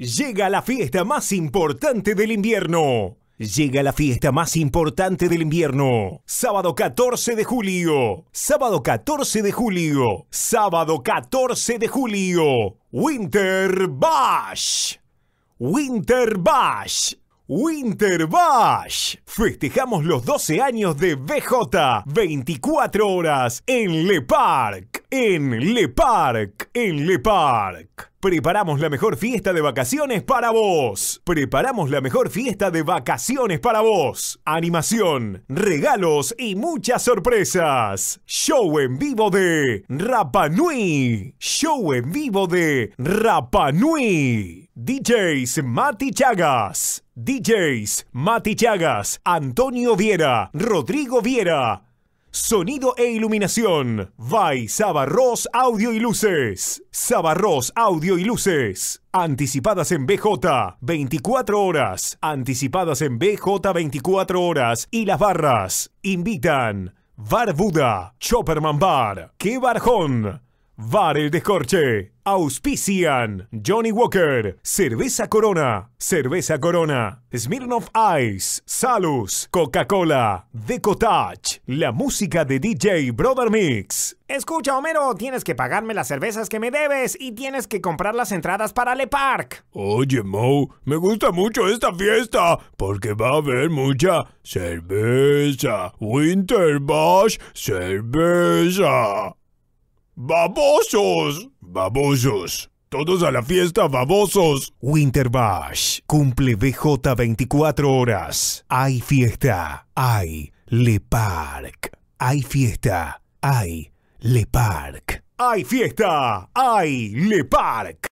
Llega la fiesta más importante del invierno. Llega la fiesta más importante del invierno. Sábado 14 de julio. Sábado 14 de julio. Sábado 14 de julio. Winter Bash. Winter Bash. Winter Bash. Festejamos los 12 años de BJ. 24 horas en Le Parc en Le Parc, en Le Parc. Preparamos la mejor fiesta de vacaciones para vos. Preparamos la mejor fiesta de vacaciones para vos. Animación, regalos y muchas sorpresas. Show en vivo de Rapa Nui, Show en vivo de Nui, DJs Mati Chagas. DJs Mati Chagas, Antonio Viera, Rodrigo Viera, Sonido e iluminación. By Sabarros Audio y Luces. Sabarros Audio y Luces. Anticipadas en BJ, 24 horas. Anticipadas en BJ, 24 horas. Y las barras. Invitan. Bar Buda. Chopperman Bar. Qué Barjón el de Corche, Auspician Johnny Walker, Cerveza Corona, Cerveza Corona, Smirnoff Ice, Salus, Coca-Cola, Decotach, la música de DJ Brother Mix. Escucha, Homero, tienes que pagarme las cervezas que me debes y tienes que comprar las entradas para Le Park. Oye, Mo, me gusta mucho esta fiesta porque va a haber mucha cerveza. Winterbush cerveza. ¡Babosos! ¡Babosos! Todos a la fiesta, babosos. Bash. cumple BJ 24 horas. Hay fiesta. Hay Le Parc. Hay fiesta. Hay Le Parc. Hay fiesta. Hay Le Parc.